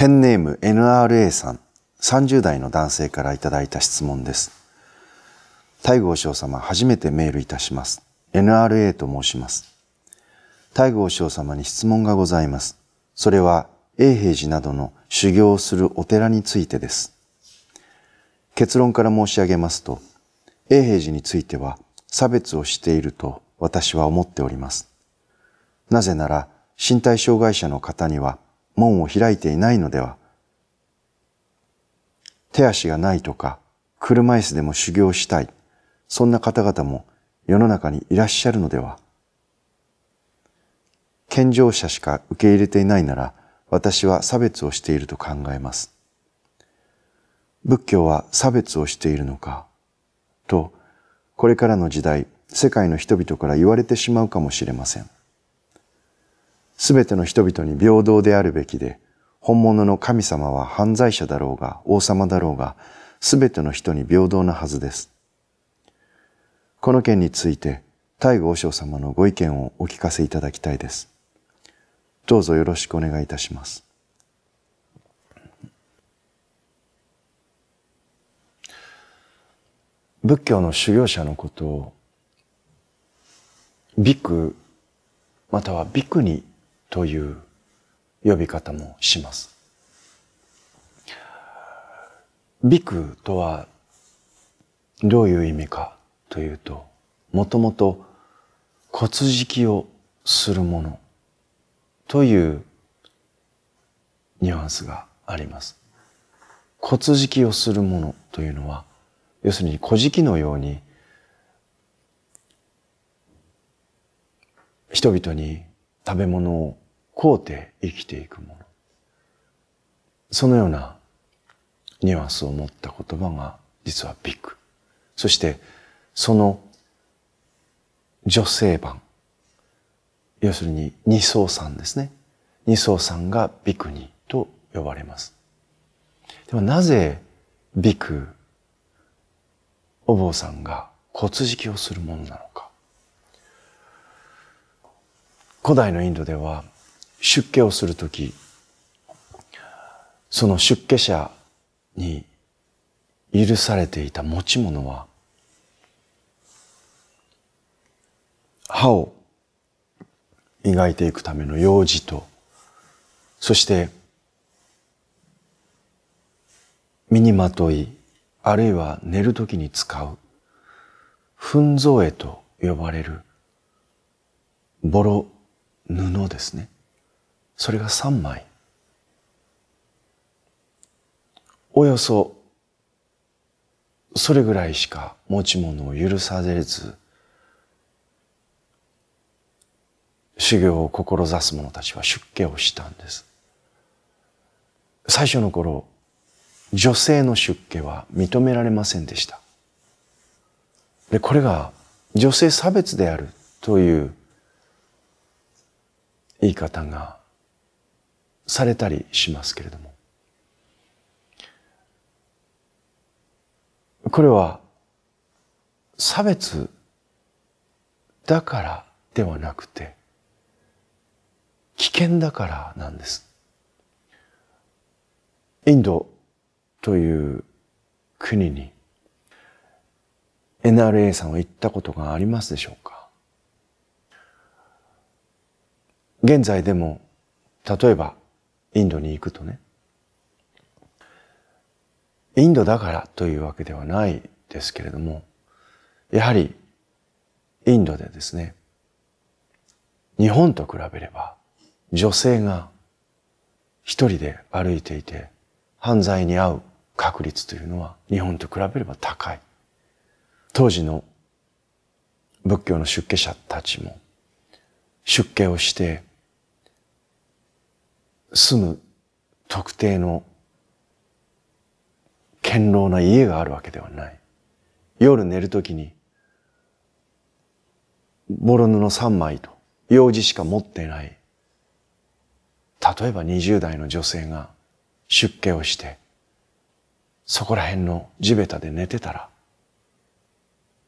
ペンネーム NRA さん、30代の男性からいただいた質問です。大郷翔様、初めてメールいたします。NRA と申します。大郷翔様に質問がございます。それは、永平寺などの修行をするお寺についてです。結論から申し上げますと、永平寺については差別をしていると私は思っております。なぜなら、身体障害者の方には門を開いていないのでは手足がないとか、車椅子でも修行したい、そんな方々も世の中にいらっしゃるのでは健常者しか受け入れていないなら、私は差別をしていると考えます。仏教は差別をしているのか、と、これからの時代、世界の人々から言われてしまうかもしれません。すべての人々に平等であるべきで、本物の神様は犯罪者だろうが王様だろうが、すべての人に平等なはずです。この件について、大吾和尚様のご意見をお聞かせいただきたいです。どうぞよろしくお願いいたします。仏教の修行者のことを、ビクまたはビクにという呼び方もします。ビクとはどういう意味かというと、もともと骨敷きをするものというニュアンスがあります。骨敷きをするものというのは、要するに古敷きのように人々に食べ物をこうて生きていくもの。そのようなニュアンスを持った言葉が実はビッグ。そしてその女性版。要するに二層さんですね。二層さんがビクニと呼ばれます。ではなぜビク、お坊さんが骨敷きをするものなのか。古代のインドでは出家をするとき、その出家者に許されていた持ち物は、歯を磨いていくための用事と、そして、身にまとい、あるいは寝るときに使う、糞造絵と呼ばれる、ボロ布ですね。それが三枚およそそれぐらいしか持ち物を許されず修行を志す者たちは出家をしたんです最初の頃女性の出家は認められませんでしたでこれが女性差別であるという言い方がされたりしますけれどもこれは差別だからではなくて危険だからなんです。インドという国に NRA さんは行ったことがありますでしょうか現在でも例えばインドに行くとね、インドだからというわけではないですけれども、やはりインドでですね、日本と比べれば女性が一人で歩いていて犯罪に遭う確率というのは日本と比べれば高い。当時の仏教の出家者たちも出家をして住む特定の堅牢な家があるわけではない。夜寝るときに、ボロ布3枚と、用事しか持ってない、例えば20代の女性が出家をして、そこら辺の地べたで寝てたら、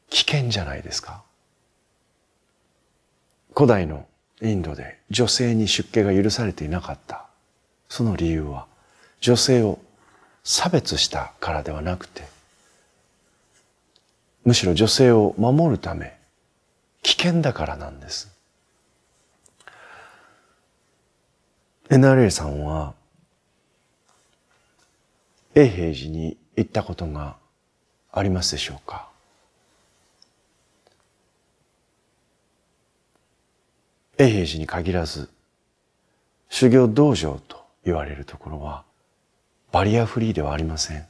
危険じゃないですか。古代のインドで女性に出家が許されていなかった。その理由は女性を差別したからではなくてむしろ女性を守るため危険だからなんです。NRA さんは永平寺に行ったことがありますでしょうか永平寺に限らず修行道場と言われるところはバリアフリーではありません。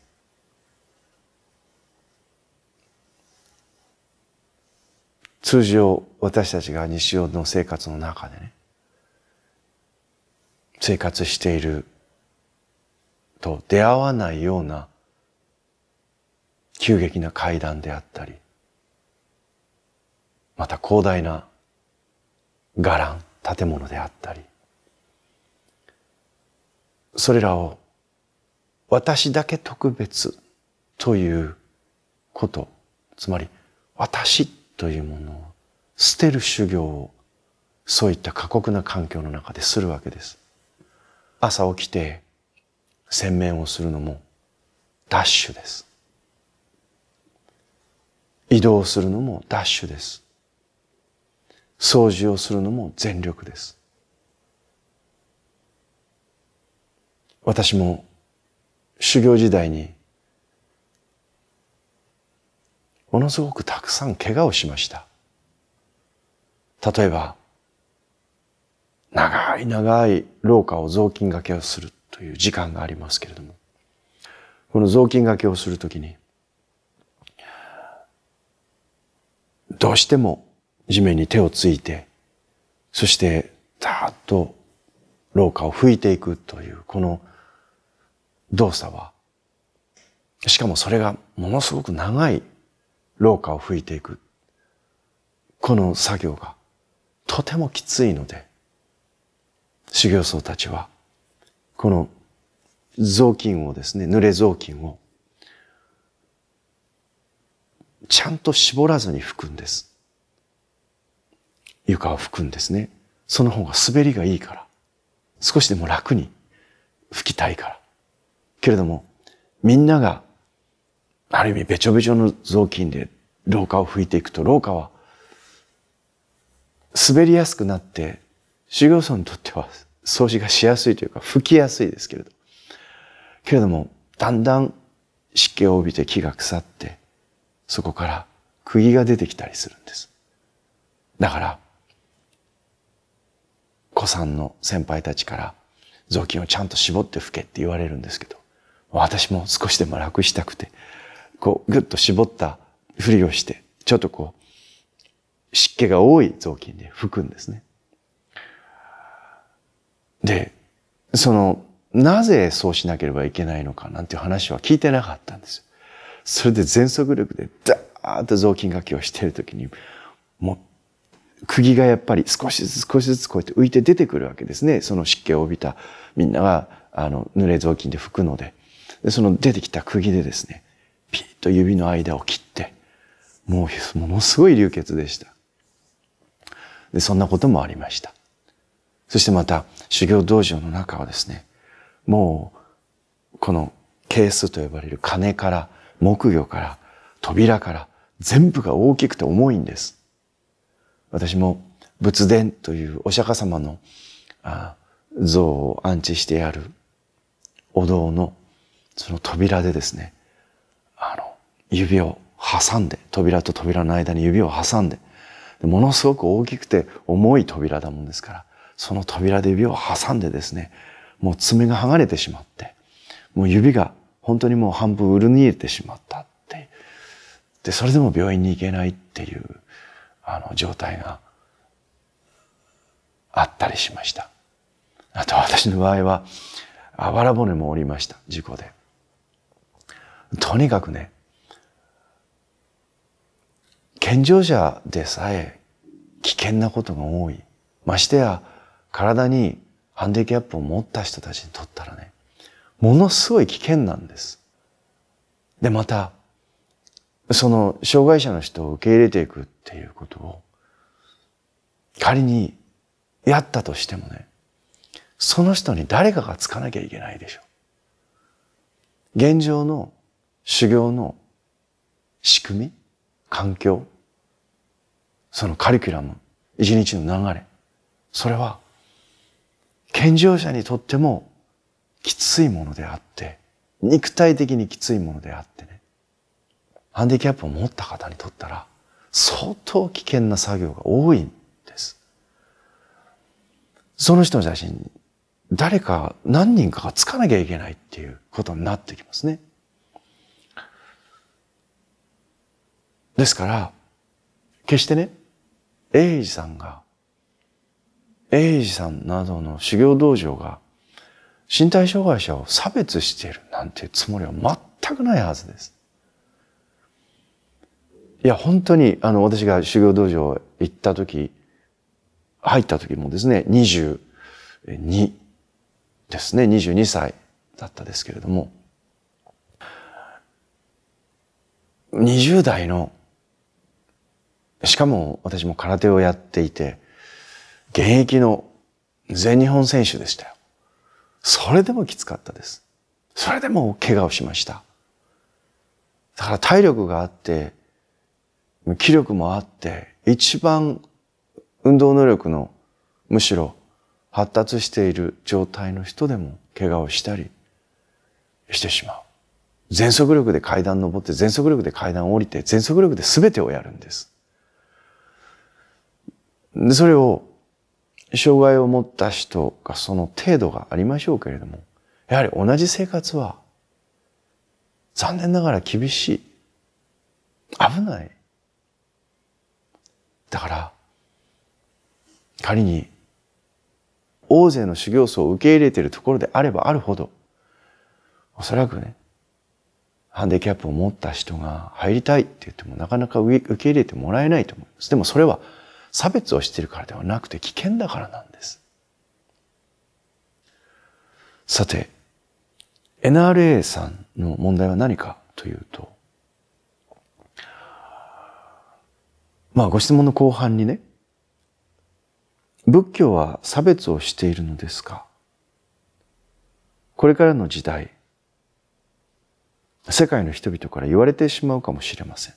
通常私たちが日常の生活の中でね生活していると出会わないような急激な階段であったりまた広大な伽藍建物であったりそれらを私だけ特別ということ、つまり私というものを捨てる修行をそういった過酷な環境の中でするわけです。朝起きて洗面をするのもダッシュです。移動するのもダッシュです。掃除をするのも全力です。私も修行時代にものすごくたくさん怪我をしました。例えば、長い長い廊下を雑巾掛けをするという時間がありますけれども、この雑巾掛けをするときに、どうしても地面に手をついて、そして、たーっと廊下を拭いていくという、この動作は、しかもそれがものすごく長い廊下を吹いていく。この作業がとてもきついので、修行僧たちは、この雑巾をですね、濡れ雑巾を、ちゃんと絞らずに拭くんです。床を拭くんですね。その方が滑りがいいから。少しでも楽に拭きたいから。けれども、みんなが、ある意味べちょべちょの雑巾で廊下を拭いていくと、廊下は滑りやすくなって、修行僧にとっては掃除がしやすいというか、拭きやすいですけれど。けれども、だんだん湿気を帯びて木が腐って、そこから釘が出てきたりするんです。だから、古参の先輩たちから雑巾をちゃんと絞って拭けって言われるんですけど、私も少しでも楽したくて、こう、ぐっと絞ったふりをして、ちょっとこう、湿気が多い雑巾で拭くんですね。で、その、なぜそうしなければいけないのかなんていう話は聞いてなかったんですよ。それで全速力でダーッと雑巾掛けをしているときに、もう、釘がやっぱり少しずつ少しずつこうやって浮いて出てくるわけですね。その湿気を帯びたみんなが、あの、濡れ雑巾で拭くので。で、その出てきた釘でですね、ピーッと指の間を切って、もう、ものすごい流血でした。で、そんなこともありました。そしてまた、修行道場の中はですね、もう、この、ケースと呼ばれる金から、木魚から、扉から、全部が大きくて重いんです。私も仏殿というお釈迦様の像を安置してあるお堂のその扉でですね、あの、指を挟んで、扉と扉の間に指を挟んで、でものすごく大きくて重い扉だもんですから、その扉で指を挟んでですね、もう爪が剥がれてしまって、もう指が本当にもう半分うるにえてしまったってで、それでも病院に行けないっていう、あの、状態があったりしました。あと私の場合は、あばら骨も折りました、事故で。とにかくね、健常者でさえ危険なことが多い。ましてや、体にハンディキャップを持った人たちにとったらね、ものすごい危険なんです。で、また、その障害者の人を受け入れていくっていうことを、仮にやったとしてもね、その人に誰かがつかなきゃいけないでしょ。現状の修行の仕組み、環境、そのカリキュラム、一日の流れ、それは、健常者にとってもきついものであって、肉体的にきついものであってね、ハンディキャップを持った方にとったら、相当危険な作業が多いんです。その人の写真に誰か何人かがつかなきゃいけないっていうことになってきますね。ですから、決してね、英二さんが、英二さんなどの修行道場が、身体障害者を差別しているなんていうつもりは全くないはずです。いや、本当に、あの、私が修行道場行った時、入った時もですね、22ですね、22歳だったですけれども、20代のしかも私も空手をやっていて、現役の全日本選手でしたよ。それでもきつかったです。それでも怪我をしました。だから体力があって、気力もあって、一番運動能力のむしろ発達している状態の人でも怪我をしたりしてしまう。全速力で階段登って、全速力で階段降りて、全速力で全てをやるんです。で、それを、障害を持った人がその程度がありましょうけれども、やはり同じ生活は、残念ながら厳しい。危ない。だから、仮に、大勢の修行僧を受け入れているところであればあるほど、おそらくね、ハンディキャップを持った人が入りたいって言ってもなかなか受け入れてもらえないと思います。でもそれは差別をしているからではなくて危険だからなんです。さて、NRA さんの問題は何かというと、まあご質問の後半にね、仏教は差別をしているのですかこれからの時代、世界の人々から言われてしまうかもしれません。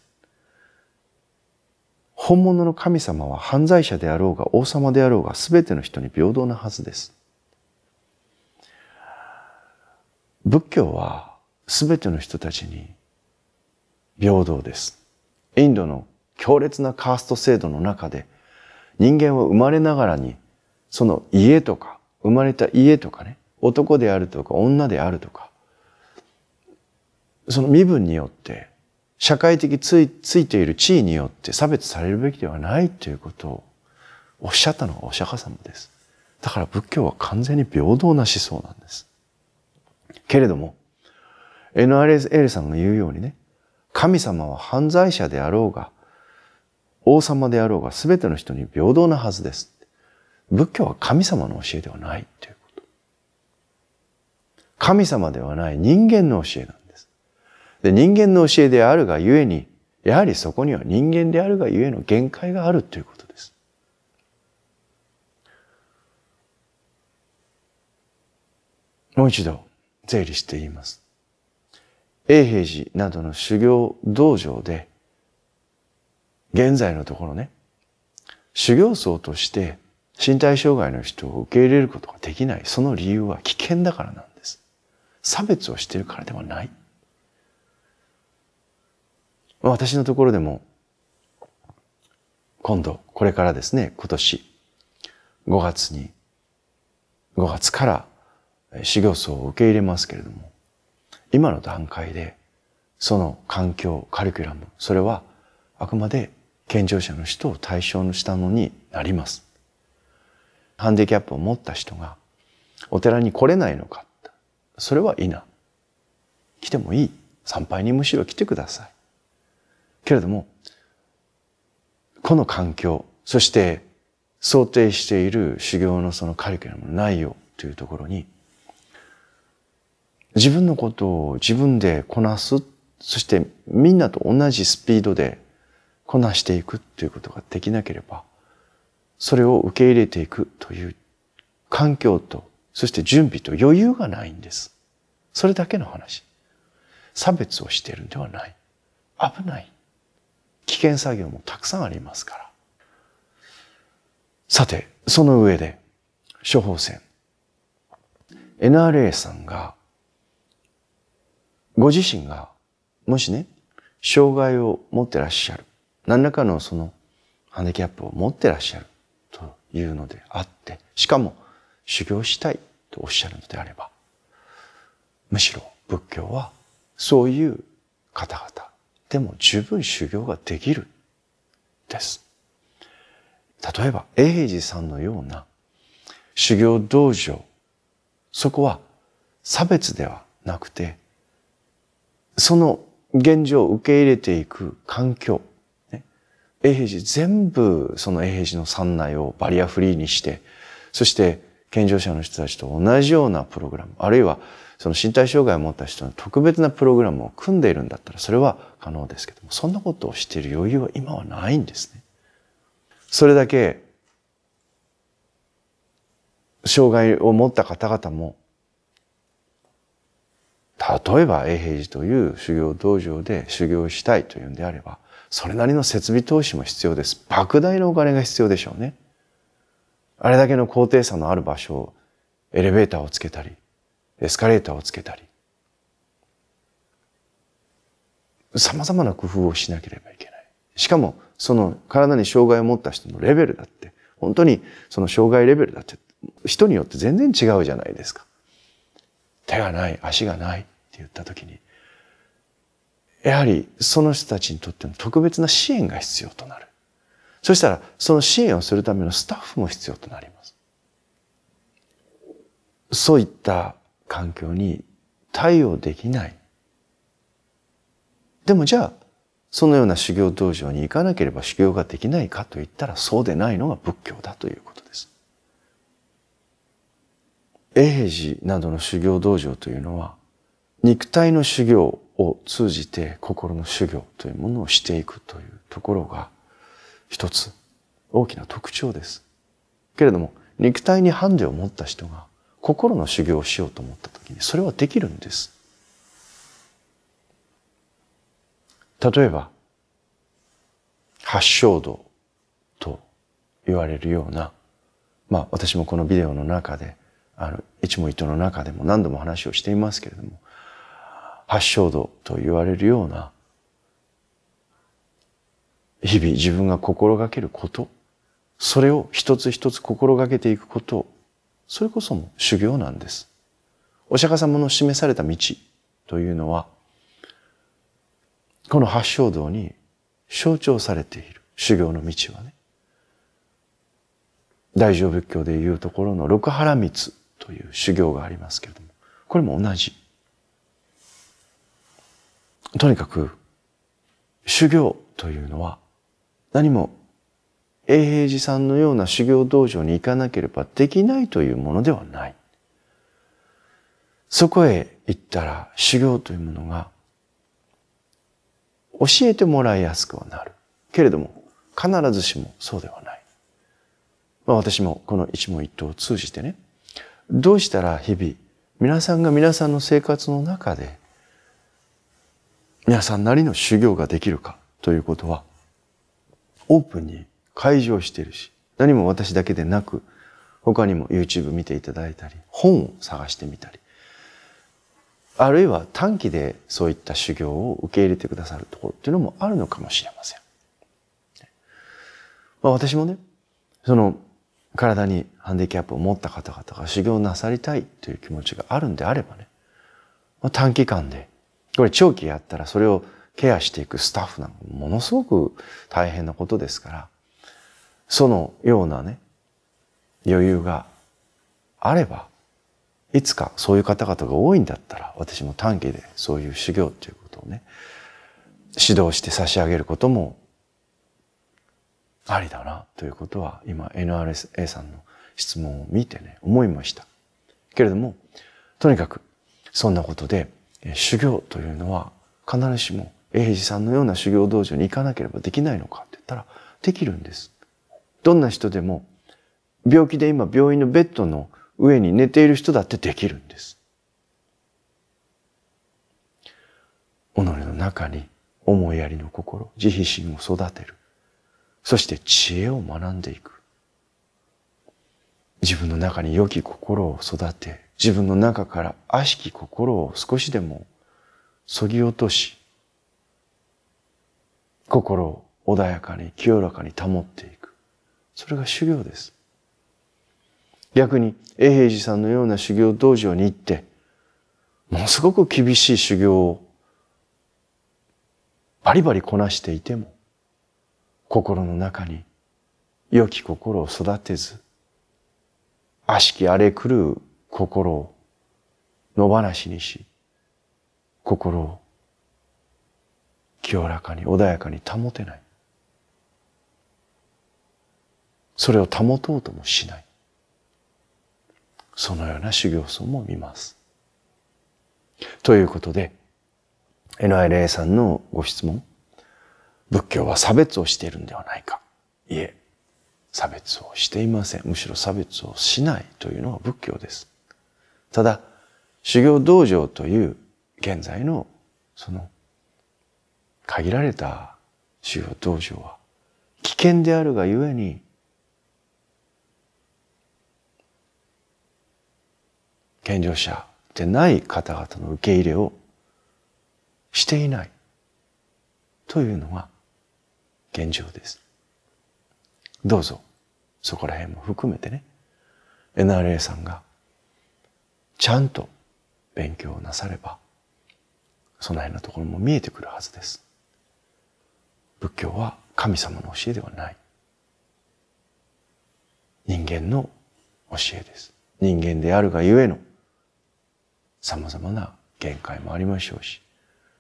本物の神様は犯罪者であろうが王様であろうが全ての人に平等なはずです。仏教は全ての人たちに平等です。インドの強烈なカースト制度の中で人間は生まれながらにその家とか生まれた家とかね男であるとか女であるとかその身分によって社会的ついついている地位によって差別されるべきではないということをおっしゃったのがお釈迦様です。だから仏教は完全に平等な思想なんです。けれども、NRL さんが言うようにね、神様は犯罪者であろうが、王様であろうが全ての人に平等なはずです。仏教は神様の教えではないということ。神様ではない人間の教えなんです。で人間の教えであるがゆえにやはりそこには人間であるがゆえの限界があるということです。もう一度整理して言います。永平寺などの修行道場で現在のところね修行僧として身体障害の人を受け入れることができないその理由は危険だからなんです。差別をしているからではない。私のところでも、今度、これからですね、今年、5月に、5月から修行僧を受け入れますけれども、今の段階で、その環境、カリキュラム、それはあくまで健常者の人を対象にしたのになります。ハンディキャップを持った人がお寺に来れないのか、それはいいな。来てもいい。参拝にむしろ来てください。けれども、この環境、そして想定している修行のそのカリキュラムの内容というところに、自分のことを自分でこなす、そしてみんなと同じスピードでこなしていくということができなければ、それを受け入れていくという環境と、そして準備と余裕がないんです。それだけの話。差別をしているんではない。危ない。危険作業もたくさんありますから。さて、その上で、処方箋。NRA さんが、ご自身が、もしね、障害を持ってらっしゃる。何らかのそのハンデキャップを持ってらっしゃるというのであって、しかも修行したいとおっしゃるのであれば、むしろ仏教はそういう方々、でも十分修行ができるです。例えば、永平寺さんのような修行道場、そこは差別ではなくて、その現状を受け入れていく環境、ね、永平寺全部その永平寺の山内をバリアフリーにして、そして健常者の人たちと同じようなプログラム、あるいはその身体障害を持った人の特別なプログラムを組んでいるんだったらそれは可能ですけどもそんなことをしている余裕は今はないんですね。それだけ障害を持った方々も例えば永平寺という修行道場で修行したいというんであればそれなりの設備投資も必要です。莫大なお金が必要でしょうね。あれだけの高低差のある場所をエレベーターをつけたりエスカレーターをつけたり、様々な工夫をしなければいけない。しかも、その体に障害を持った人のレベルだって、本当にその障害レベルだって、人によって全然違うじゃないですか。手がない、足がないって言った時に、やはりその人たちにとっての特別な支援が必要となる。そしたら、その支援をするためのスタッフも必要となります。そういった環境に対応できない。でもじゃあ、そのような修行道場に行かなければ修行ができないかといったらそうでないのが仏教だということです。永平寺などの修行道場というのは肉体の修行を通じて心の修行というものをしていくというところが一つ大きな特徴です。けれども肉体にハンデを持った人が心の修行をしようと思った時にそれはできるんです。例えば、八正道と言われるような、まあ私もこのビデオの中で、あの、一問一答の中でも何度も話をしていますけれども、八正道と言われるような、日々自分が心がけること、それを一つ一つ心がけていくことそれこそも修行なんです。お釈迦様の示された道というのは、この八正道に象徴されている修行の道はね、大乗仏教でいうところの六原光という修行がありますけれども、これも同じ。とにかく、修行というのは何も永平寺さんのような修行道場に行かなければできないというものではない。そこへ行ったら修行というものが教えてもらいやすくはなる。けれども、必ずしもそうではない。まあ私もこの一問一答を通じてね、どうしたら日々、皆さんが皆さんの生活の中で、皆さんなりの修行ができるかということは、オープンに開示をしているし、何も私だけでなく、他にも YouTube 見ていただいたり、本を探してみたり、あるいは短期でそういった修行を受け入れてくださるところっていうのもあるのかもしれません。まあ、私もね、その体にハンディキャップを持った方々が修行なさりたいという気持ちがあるんであればね、まあ、短期間で、これ長期やったらそれをケアしていくスタッフなんかものすごく大変なことですから、そのようなね、余裕があれば、いつかそういう方々が多いんだったら、私も短期でそういう修行ということをね、指導して差し上げることもありだなということは今 NRA さんの質問を見てね、思いました。けれども、とにかくそんなことで修行というのは必ずしも永治さんのような修行道場に行かなければできないのかって言ったらできるんです。どんな人でも病気で今病院のベッドの上に寝ている人だってできるんです。己の中に思いやりの心、慈悲心を育てる。そして知恵を学んでいく。自分の中に良き心を育て、自分の中から悪しき心を少しでもそぎ落とし、心を穏やかに清らかに保っていく。それが修行です。逆に、永平寺さんのような修行道場に行って、ものすごく厳しい修行をバリバリこなしていても、心の中に良き心を育てず、悪しき荒れ狂う心を野放しにし、心を清らかに穏やかに保てない。それを保とうともしない。そのような修行僧も見ます。ということで、NILA さんのご質問、仏教は差別をしているんではないか。いえ、差別をしていません。むしろ差別をしないというのが仏教です。ただ、修行道場という現在のその限られた修行道場は危険であるがゆえに健常者でない方々の受け入れをしていないというのが現状です。どうぞ、そこら辺も含めてね、NRA さんがちゃんと勉強をなされば、その辺のところも見えてくるはずです。仏教は神様の教えではない。人間の教えです。人間であるがゆえの様々な限界もありましょうし、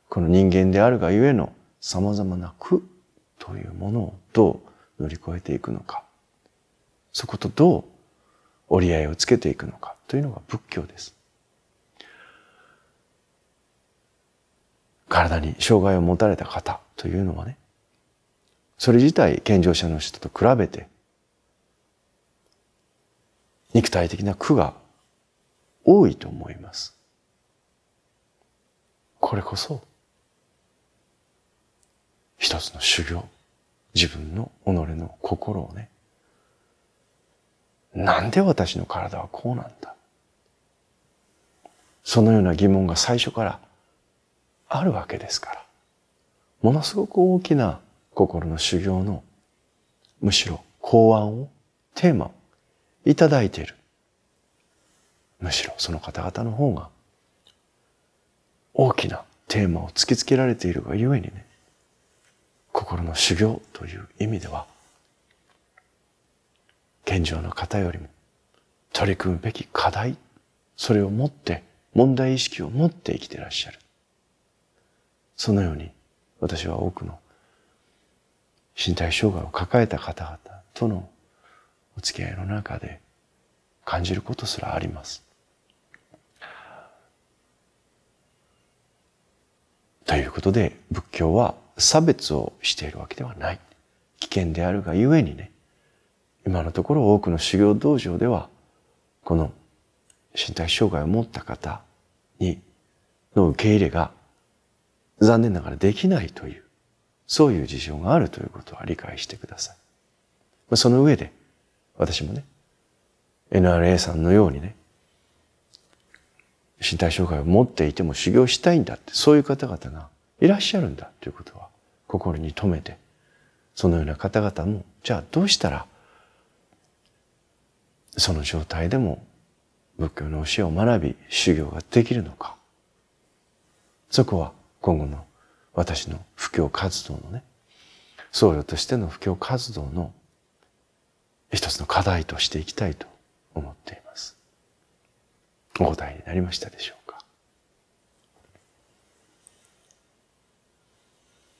この人間であるがゆえの様々な苦というものをどう乗り越えていくのか、そことどう折り合いをつけていくのかというのが仏教です。体に障害を持たれた方というのはね、それ自体健常者の人と比べて、肉体的な苦が多いと思います。これこそ一つの修行自分の己の心をねなんで私の体はこうなんだそのような疑問が最初からあるわけですからものすごく大きな心の修行のむしろ考案をテーマをいただいているむしろその方々の方が大きなテーマを突きつけられているがゆえにね、心の修行という意味では、現状の方よりも取り組むべき課題、それを持って、問題意識を持って生きてらっしゃる。そのように、私は多くの身体障害を抱えた方々とのお付き合いの中で感じることすらあります。ということで、仏教は差別をしているわけではない。危険であるがゆえにね、今のところ多くの修行道場では、この身体障害を持った方に、の受け入れが残念ながらできないという、そういう事情があるということは理解してください。その上で、私もね、NRA さんのようにね、身体障害を持っていても修行したいんだって、そういう方々がいらっしゃるんだということは心に留めて、そのような方々も、じゃあどうしたら、その状態でも仏教の教えを学び、修行ができるのか。そこは今後の私の布教活動のね、僧侶としての布教活動の一つの課題としていきたいと思っています。お答えになりましたでしょう